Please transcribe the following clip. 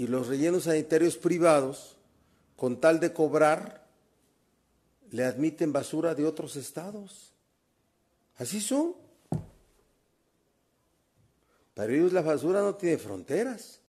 y los rellenos sanitarios privados, con tal de cobrar, le admiten basura de otros estados. Así son. Para ellos la basura no tiene fronteras.